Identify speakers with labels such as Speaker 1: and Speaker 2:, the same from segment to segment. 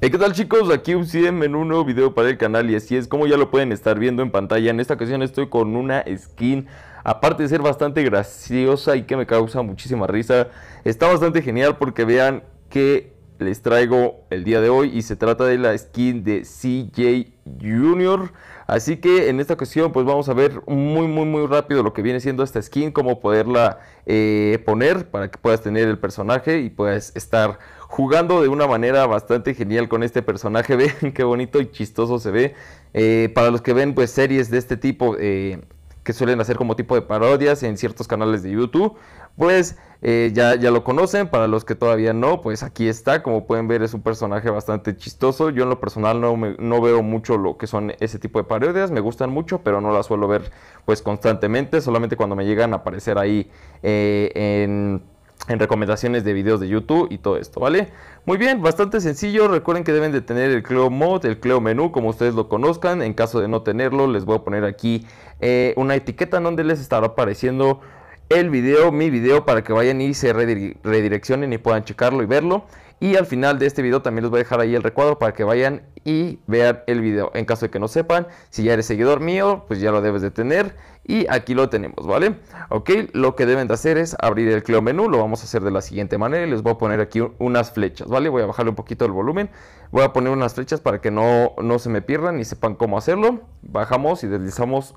Speaker 1: ¿Qué tal chicos? Aquí UCM en un nuevo video para el canal y así es como ya lo pueden estar viendo en pantalla. En esta ocasión estoy con una skin, aparte de ser bastante graciosa y que me causa muchísima risa, está bastante genial porque vean que les traigo el día de hoy y se trata de la skin de CJ Junior. Así que en esta ocasión pues vamos a ver muy muy muy rápido lo que viene siendo esta skin, cómo poderla eh, poner para que puedas tener el personaje y puedas estar jugando de una manera bastante genial con este personaje. ven qué bonito y chistoso se ve. Eh, para los que ven pues series de este tipo eh, que suelen hacer como tipo de parodias en ciertos canales de YouTube, pues eh, ya, lo conocen. Para los que todavía no, pues aquí está. Como pueden ver es un personaje bastante chistoso. Yo en lo personal no, no veo mucho lo que son ese tipo de parodias. Me gustan mucho, pero no las suelo ver pues constantemente. Solamente cuando me llegan a aparecer ahí en en recomendaciones de videos de YouTube y todo esto, ¿vale? Muy bien, bastante sencillo. Recuerden que deben de tener el Cleo Mode, el Cleo Menú, como ustedes lo conozcan. En caso de no tenerlo, les voy a poner aquí eh, una etiqueta donde les estará apareciendo el video, mi video, para que vayan y se redireccionen y puedan checarlo y verlo. Y al final de este video también les voy a dejar ahí el recuadro para que vayan y vean el video. En caso de que no sepan, si ya eres seguidor mío, pues ya lo debes de tener. Y aquí lo tenemos, ¿vale? Ok, lo que deben de hacer es abrir el Cleo Menú. Lo vamos a hacer de la siguiente manera. les voy a poner aquí unas flechas, ¿vale? Voy a bajarle un poquito el volumen. Voy a poner unas flechas para que no, se me pierdan y sepan cómo hacerlo. Bajamos y deslizamos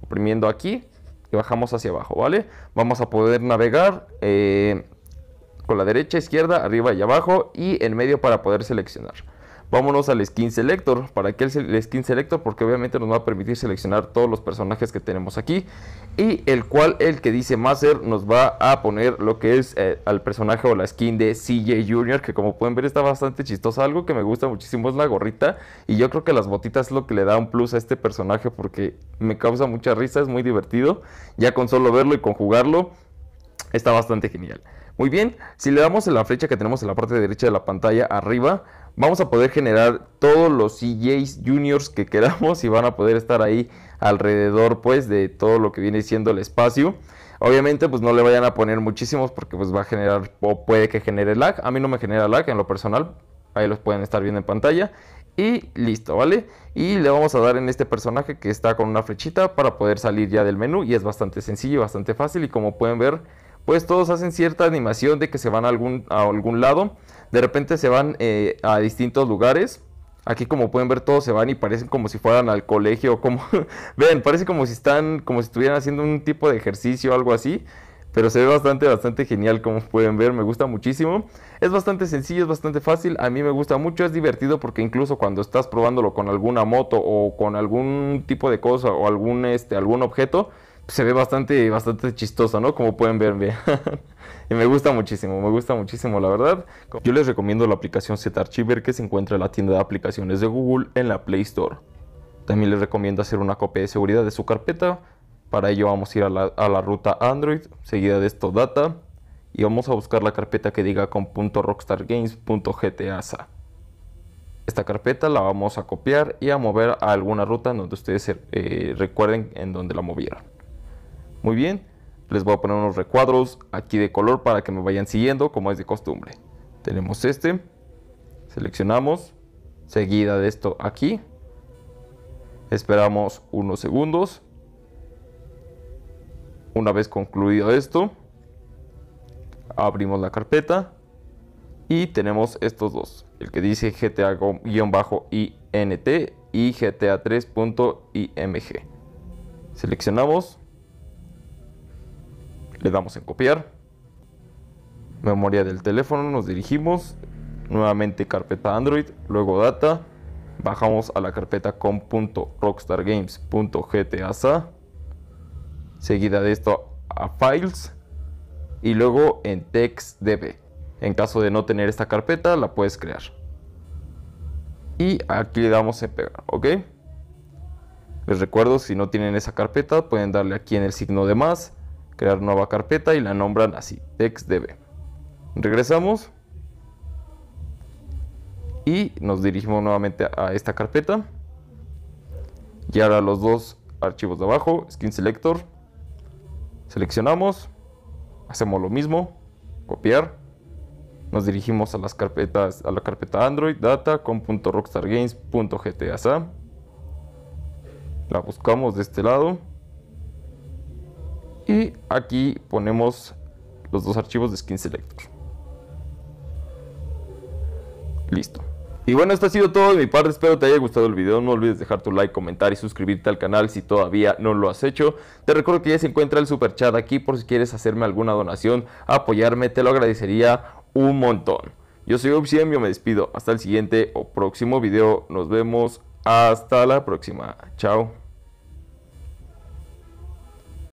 Speaker 1: oprimiendo aquí y bajamos hacia abajo, ¿vale? Vamos a poder navegar eh, con la derecha, izquierda, arriba y abajo y en medio para poder seleccionar. Vámonos al skin selector. ¿Para qué el skin selector? Porque obviamente nos va a permitir seleccionar todos los personajes que tenemos aquí. Y el cual, el que dice Master, nos va a poner lo que es eh, al personaje o la skin de CJ Jr. Que como pueden ver está bastante chistosa. Algo que me gusta muchísimo es la gorrita. Y yo creo que las botitas es lo que le da un plus a este personaje porque me causa mucha risa. Es muy divertido. Ya con solo verlo y conjugarlo está bastante genial. Muy bien, si le damos en la flecha que tenemos en la parte derecha de la pantalla arriba, vamos a poder generar todos los CJs juniors que queramos y van a poder estar ahí alrededor pues de todo lo que viene siendo el espacio. Obviamente pues no le vayan a poner muchísimos porque pues va a generar o puede que genere lag. A mí no me genera lag en lo personal. Ahí los pueden estar viendo en pantalla. Y listo, ¿vale? Y le vamos a dar en este personaje que está con una flechita para poder salir ya del menú. Y es bastante sencillo, bastante fácil y como pueden ver pues todos hacen cierta animación de que se van a algún, a algún lado. De repente se van eh, a distintos lugares. Aquí como pueden ver todos se van y parecen como si fueran al colegio, como ven, parece como si están, como si estuvieran haciendo un tipo de ejercicio, o algo así. Pero se ve bastante, bastante genial como pueden ver, me gusta muchísimo. Es bastante sencillo, es bastante fácil, a mí me gusta mucho, es divertido porque incluso cuando estás probándolo con alguna moto o con algún tipo de cosa o algún, este, algún objeto, se ve bastante, bastante chistoso, ¿no? Como pueden ver, bien. y me gusta muchísimo, me gusta muchísimo, la verdad. Yo les recomiendo la aplicación ZArchiver que se encuentra en la tienda de aplicaciones de Google en la Play Store. También les recomiendo hacer una copia de seguridad de su carpeta. Para ello vamos a ir a la, a la ruta Android, seguida de esto data, y vamos a buscar la carpeta que diga con .rockstargames.gtasa. Esta carpeta la vamos a copiar y a mover a alguna ruta en donde ustedes eh, recuerden en donde la movieron. Muy bien, les voy a poner unos recuadros aquí de color para que me vayan siguiendo como es de costumbre. Tenemos este, seleccionamos, seguida de esto aquí, esperamos unos segundos. Una vez concluido esto, abrimos la carpeta y tenemos estos dos, el que dice GTA-INT y GTA3.img. Seleccionamos, le damos en copiar. Memoria del teléfono, nos dirigimos. Nuevamente carpeta Android, luego data. Bajamos a la carpeta com.rockstargames.gtasa. Seguida de esto a files. Y luego en textdb. En caso de no tener esta carpeta, la puedes crear. Y aquí le damos en pegar, ¿ok? Les recuerdo, si no tienen esa carpeta, pueden darle aquí en el signo de más crear nueva carpeta y la nombran así, textdb. Regresamos y nos dirigimos nuevamente a esta carpeta. Y ahora los dos archivos de abajo, skin selector, seleccionamos, hacemos lo mismo, copiar, nos dirigimos a las carpetas, a la carpeta Android, data, com.rockstargames.gtasa, la buscamos de este lado y aquí ponemos los dos archivos de Skin Selector. Listo. Y bueno, esto ha sido todo de mi parte, espero te haya gustado el video, no olvides dejar tu like, comentar y suscribirte al canal si todavía no lo has hecho. Te recuerdo que ya se encuentra el super chat aquí por si quieres hacerme alguna donación, apoyarme, te lo agradecería un montón. Yo soy yo me despido, hasta el siguiente o próximo video, nos vemos, hasta la próxima, chao.